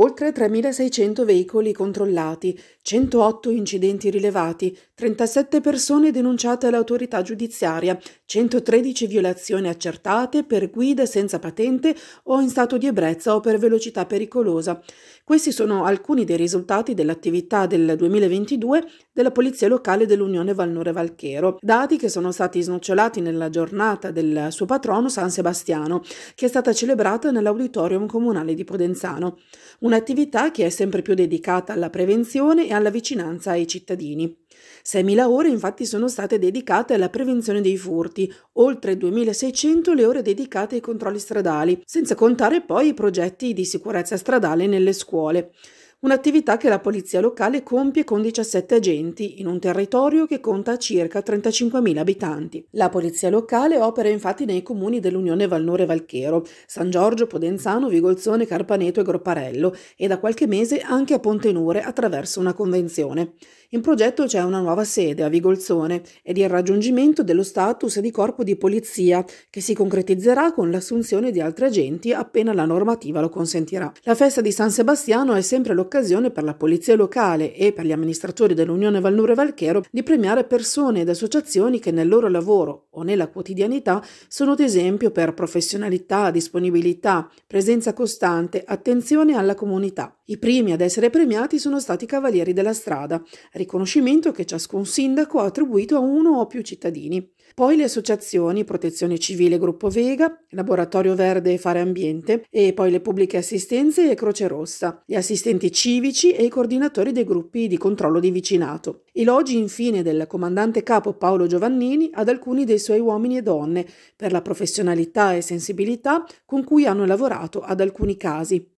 oltre 3.600 veicoli controllati, 108 incidenti rilevati, 37 persone denunciate all'autorità giudiziaria, 113 violazioni accertate per guida senza patente o in stato di ebbrezza o per velocità pericolosa. Questi sono alcuni dei risultati dell'attività del 2022 della Polizia Locale dell'Unione Valnore Valchero, dati che sono stati snocciolati nella giornata del suo patrono San Sebastiano, che è stata celebrata nell'auditorium comunale di Podenzano un'attività che è sempre più dedicata alla prevenzione e alla vicinanza ai cittadini. 6.000 ore infatti sono state dedicate alla prevenzione dei furti, oltre 2.600 le ore dedicate ai controlli stradali, senza contare poi i progetti di sicurezza stradale nelle scuole un'attività che la polizia locale compie con 17 agenti in un territorio che conta circa 35.000 abitanti. La polizia locale opera infatti nei comuni dell'Unione Valnore Valchero, San Giorgio, Podenzano, Vigolzone, Carpaneto e Gropparello e da qualche mese anche a Pontenure attraverso una convenzione. In progetto c'è una nuova sede a Vigolzone ed il raggiungimento dello status di corpo di polizia che si concretizzerà con l'assunzione di altri agenti appena la normativa lo consentirà. La festa di San Sebastiano è sempre localizzata l'occasione per la polizia locale e per gli amministratori dell'Unione Valnure Valchero di premiare persone ed associazioni che nel loro lavoro o nella quotidianità sono d'esempio per professionalità, disponibilità, presenza costante, attenzione alla comunità. I primi ad essere premiati sono stati i Cavalieri della Strada, riconoscimento che ciascun sindaco ha attribuito a uno o più cittadini. Poi le associazioni Protezione Civile Gruppo Vega, Laboratorio Verde e Fare Ambiente e poi le pubbliche assistenze e Croce Rossa, gli assistenti civici e i coordinatori dei gruppi di controllo di vicinato. Elogi infine del comandante capo Paolo Giovannini ad alcuni dei suoi uomini e donne per la professionalità e sensibilità con cui hanno lavorato ad alcuni casi.